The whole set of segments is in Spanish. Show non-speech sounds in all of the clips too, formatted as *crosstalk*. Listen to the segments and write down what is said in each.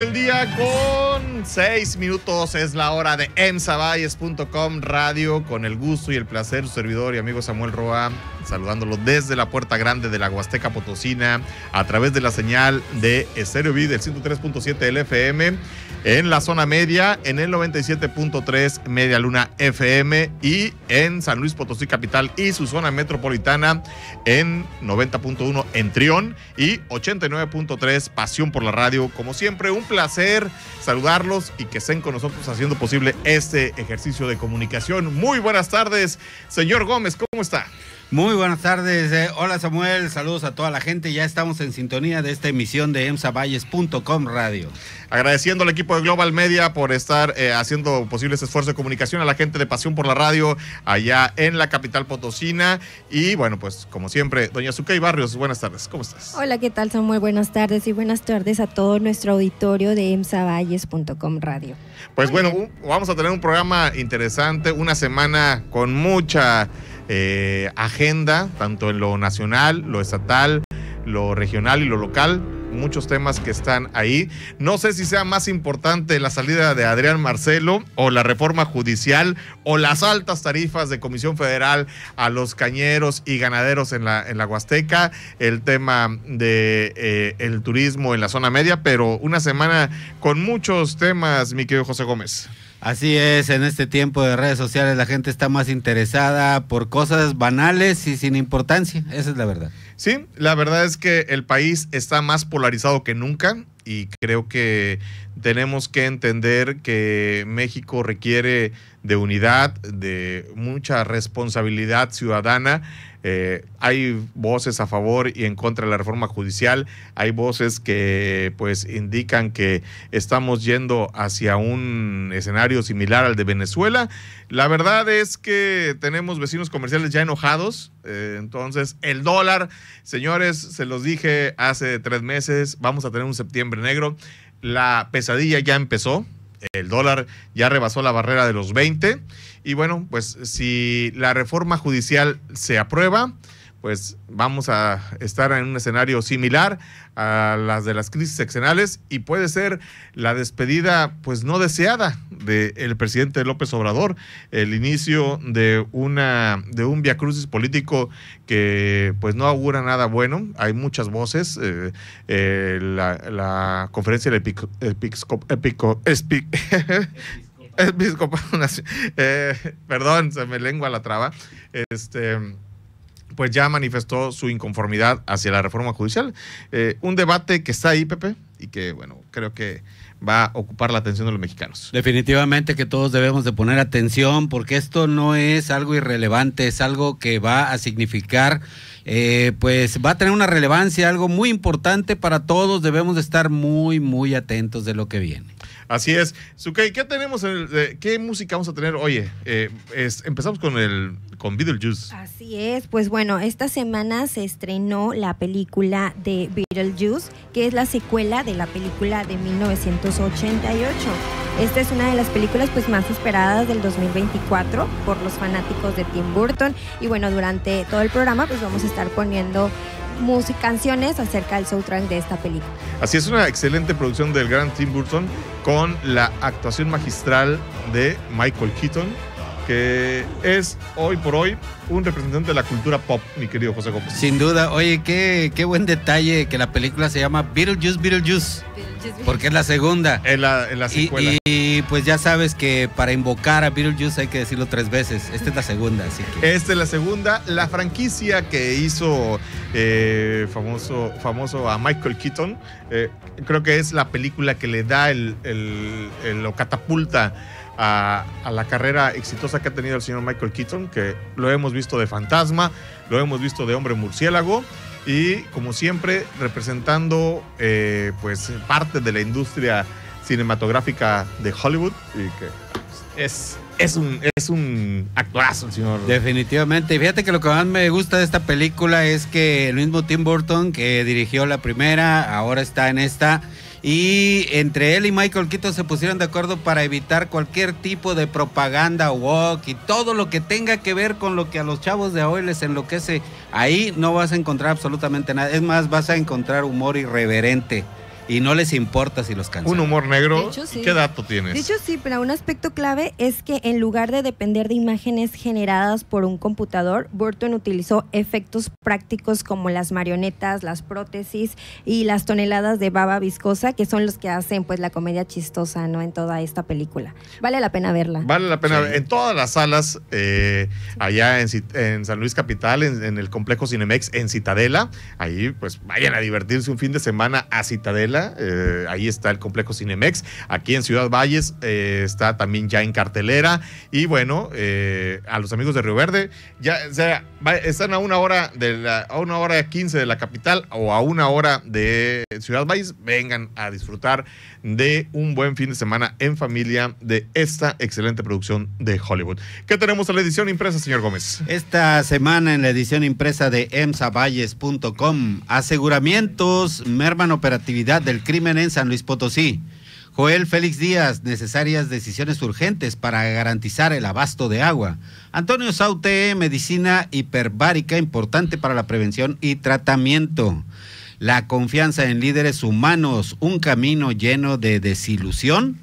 El día con seis minutos es la hora de emsabayes.com radio con el gusto y el placer su servidor y amigo Samuel Roa saludándolo desde la puerta grande de la Huasteca Potosina a través de la señal de Estéreo del 103.7 LFM en la zona media, en el 97.3 Media Luna FM y en San Luis Potosí Capital y su zona metropolitana en 90.1 en y 89.3 Pasión por la Radio. Como siempre, un placer saludarlos y que estén con nosotros haciendo posible este ejercicio de comunicación. Muy buenas tardes, señor Gómez, ¿cómo está? Muy buenas tardes. Eh, hola Samuel, saludos a toda la gente. Ya estamos en sintonía de esta emisión de emsavalles.com radio. Agradeciendo al equipo de Global Media por estar eh, haciendo posibles este esfuerzos de comunicación a la gente de Pasión por la Radio allá en la capital potosina. Y bueno, pues como siempre, doña y Barrios, buenas tardes. ¿Cómo estás? Hola, ¿qué tal Samuel? Buenas tardes y buenas tardes a todo nuestro auditorio de emsavalles.com radio. Pues bueno, vamos a tener un programa interesante, una semana con mucha eh, agenda, tanto en lo nacional, lo estatal, lo regional y lo local. Muchos temas que están ahí. No sé si sea más importante la salida de Adrián Marcelo o la reforma judicial o las altas tarifas de Comisión Federal a los cañeros y ganaderos en la, Huasteca, el tema de eh, turismo en la zona media, pero una semana con muchos temas, mi querido José Gómez. Así es, en este tiempo de redes sociales la gente está más interesada por cosas banales y sin importancia, esa es la verdad. Sí, la verdad es que el país está más polarizado que nunca y creo que tenemos que entender que México requiere de unidad, de mucha responsabilidad ciudadana eh, hay voces a favor y en contra de la reforma judicial, hay voces que pues indican que estamos yendo hacia un escenario similar al de Venezuela. La verdad es que tenemos vecinos comerciales ya enojados, eh, entonces el dólar, señores, se los dije hace tres meses, vamos a tener un septiembre negro, la pesadilla ya empezó, el dólar ya rebasó la barrera de los 20. Y bueno, pues si la reforma judicial se aprueba, pues vamos a estar en un escenario similar a las de las crisis seccionales y puede ser la despedida pues no deseada del presidente López Obrador, el inicio de una de un viacrucis político que pues no augura nada bueno, hay muchas voces, eh, eh, la, la, conferencia del epico, *laughs* eh, perdón, se me lengua la traba, este pues ya manifestó su inconformidad hacia la reforma judicial. Eh, un debate que está ahí, Pepe, y que, bueno, creo que va a ocupar la atención de los mexicanos. Definitivamente que todos debemos de poner atención porque esto no es algo irrelevante, es algo que va a significar, eh, pues va a tener una relevancia, algo muy importante para todos, debemos de estar muy, muy atentos de lo que viene. Así es. Sukey, ¿qué tenemos? el, eh, ¿Qué música vamos a tener? Oye, eh, empezamos con el con Beetlejuice. Así es. Pues bueno, esta semana se estrenó la película de Beetlejuice, que es la secuela de la película de 1988. Esta es una de las películas pues más esperadas del 2024 por los fanáticos de Tim Burton y bueno, durante todo el programa pues vamos a estar poniendo música, canciones acerca del soundtrack de esta película. Así es, una excelente producción del gran Tim Burton con la actuación magistral de Michael Keaton, que es hoy por hoy un representante de la cultura pop, mi querido José Gómez. Sin duda, oye, qué, buen detalle que la película se llama Beetlejuice, Beetlejuice, porque es la segunda. En la, secuela. y pues ya sabes que para invocar a Beetlejuice hay que decirlo tres veces. Esta es la segunda, así que. Esta es la segunda. La franquicia que hizo eh, famoso, famoso a Michael Keaton, eh, creo que es la película que le da el, lo catapulta a, la carrera exitosa que ha tenido el señor Michael Keaton, que lo hemos visto de fantasma, lo hemos visto de hombre murciélago y como siempre representando eh, pues parte de la industria cinematográfica de Hollywood y que es, es, un, es el señor. Definitivamente. fíjate que lo que más me gusta de esta película es que el mismo Tim Burton que dirigió la primera, ahora está en esta. Y entre él y Michael Keaton se pusieron de acuerdo para evitar cualquier tipo de propaganda walk y todo lo que tenga que ver con lo que a los chavos de hoy les enloquece. Ahí no vas a encontrar absolutamente nada. Es más, vas a encontrar humor irreverente. Y no les importa si los cancelan. Un humor negro. ¿Qué dato tienes? De sí, pero un aspecto clave es que en lugar de depender de imágenes generadas por un computador, Burton utilizó efectos prácticos como las marionetas, las prótesis y las toneladas de baba viscosa, que son los que hacen pues la comedia chistosa, ¿no? En toda esta película. Vale la pena verla. Vale la pena En todas las salas, eh, allá en, San Luis Capital, en el complejo Cinemex, en Citadela, ahí pues vayan a divertirse un fin de semana a Citadela eh, ahí está el complejo Cinemex. Aquí en Ciudad Valles eh, está también ya en cartelera. Y bueno, eh, a los amigos de Río Verde, ya o sea, están a una hora de la, a una hora 15 de la capital o a una hora de Ciudad Valles. Vengan a disfrutar de un buen fin de semana en familia de esta excelente producción de Hollywood. ¿Qué tenemos en la edición impresa, señor Gómez? Esta semana en la edición impresa de emsavalles.com, aseguramientos, merman operatividad el crimen en San Luis Potosí. Joel Félix Díaz, necesarias decisiones urgentes para garantizar el abasto de agua. Antonio Saute, medicina hiperbárica importante para la prevención y tratamiento. La confianza en líderes humanos, un camino lleno de desilusión.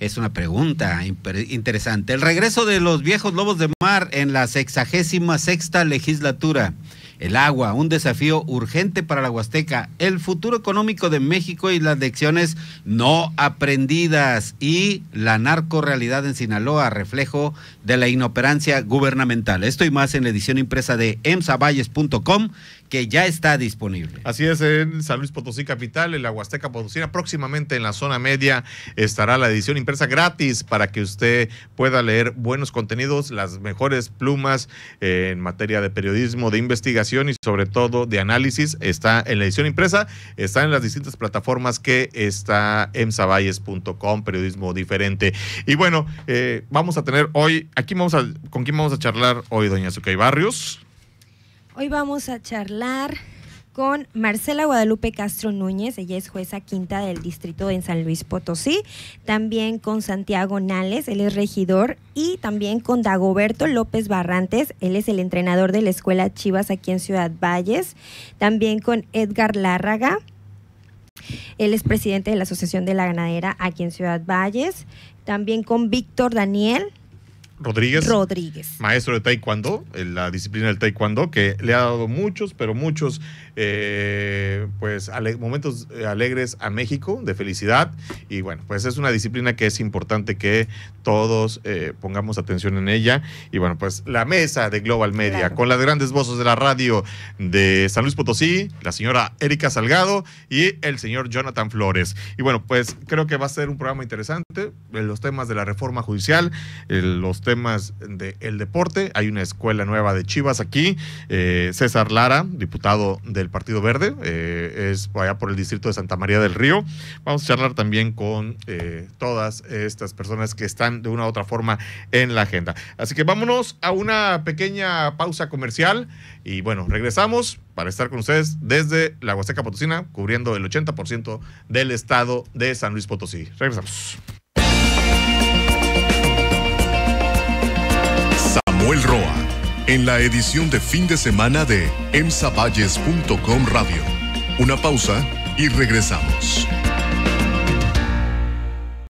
Es una pregunta interesante. El regreso de los viejos lobos de mar en la sexagésima sexta legislatura. El agua, un desafío urgente para la Huasteca, el futuro económico de México y las lecciones no aprendidas y la narcorealidad en Sinaloa, reflejo de la inoperancia gubernamental. Esto y más en la edición impresa de emsavalles.com que ya está disponible. Así es, en San Luis Potosí Capital, en la Huasteca Potosina, próximamente en la zona media estará la edición impresa gratis para que usted pueda leer buenos contenidos, las mejores plumas eh, en materia de periodismo, de investigación y sobre todo de análisis. Está en la edición impresa, está en las distintas plataformas que está sabayes.com, periodismo diferente. Y bueno, eh, vamos a tener hoy, aquí vamos a, ¿con quién vamos a charlar hoy, doña Zucay Barrios? Hoy vamos a charlar con Marcela Guadalupe Castro Núñez, ella es jueza quinta del distrito de San Luis Potosí, también con Santiago Nales, él es regidor, y también con Dagoberto López Barrantes, él es el entrenador de la Escuela Chivas aquí en Ciudad Valles, también con Edgar Lárraga, él es presidente de la Asociación de la Ganadera aquí en Ciudad Valles, también con Víctor Daniel, Rodríguez. Rodríguez. Maestro de Taekwondo, en la disciplina del Taekwondo, que le ha dado muchos, pero muchos eh, pues, momentos eh, alegres a México, de felicidad. Y bueno, pues es una disciplina que es importante que todos eh, pongamos atención en ella. Y bueno, pues la mesa de Global Media, con las grandes voces de la radio de San Luis Potosí, la señora Erika Salgado y el señor Jonathan Flores. Y bueno, pues creo que va a ser un programa interesante los temas de la reforma judicial, los temas del deporte. Hay una escuela nueva de Chivas aquí. Eh, César Lara, diputado del Partido Verde, eh, es allá por el distrito de Santa María del Río. Vamos a charlar también con eh, todas estas personas que están de una u otra forma en la agenda. Así que vámonos a una pequeña pausa comercial y bueno, regresamos para estar con ustedes desde la Huasteca Potosina, cubriendo el 80% del estado de San Luis Potosí. Regresamos. El Roa en la edición de fin de semana de emsavalles.com Radio. Una pausa y regresamos.